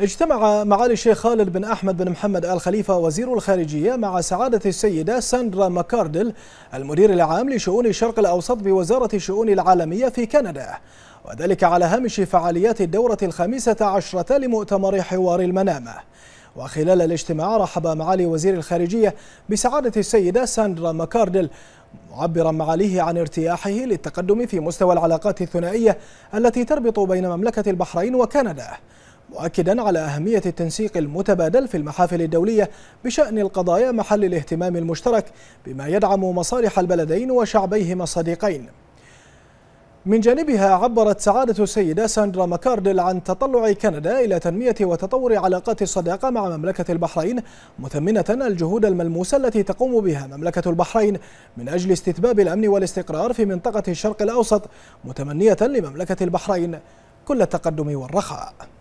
اجتمع معالي الشيخ خالد بن أحمد بن محمد آل خليفة وزير الخارجية مع سعادة السيدة ساندرا ماكاردل المدير العام لشؤون الشرق الأوسط بوزارة الشؤون العالمية في كندا وذلك على هامش فعاليات الدورة الخامسة عشرة لمؤتمر حوار المنامة وخلال الاجتماع رحب معالي وزير الخارجية بسعادة السيدة ساندرا ماكاردل معبرا معاليه عن ارتياحه للتقدم في مستوى العلاقات الثنائية التي تربط بين مملكة البحرين وكندا مؤكدا على أهمية التنسيق المتبادل في المحافل الدولية بشأن القضايا محل الاهتمام المشترك بما يدعم مصالح البلدين وشعبيهما الصديقين من جانبها عبرت سعادة السيدة ساندرا ماكاردل عن تطلع كندا إلى تنمية وتطور علاقات الصداقة مع مملكة البحرين مثمنة الجهود الملموسة التي تقوم بها مملكة البحرين من أجل استتباب الأمن والاستقرار في منطقة الشرق الأوسط متمنية لمملكة البحرين كل التقدم والرخاء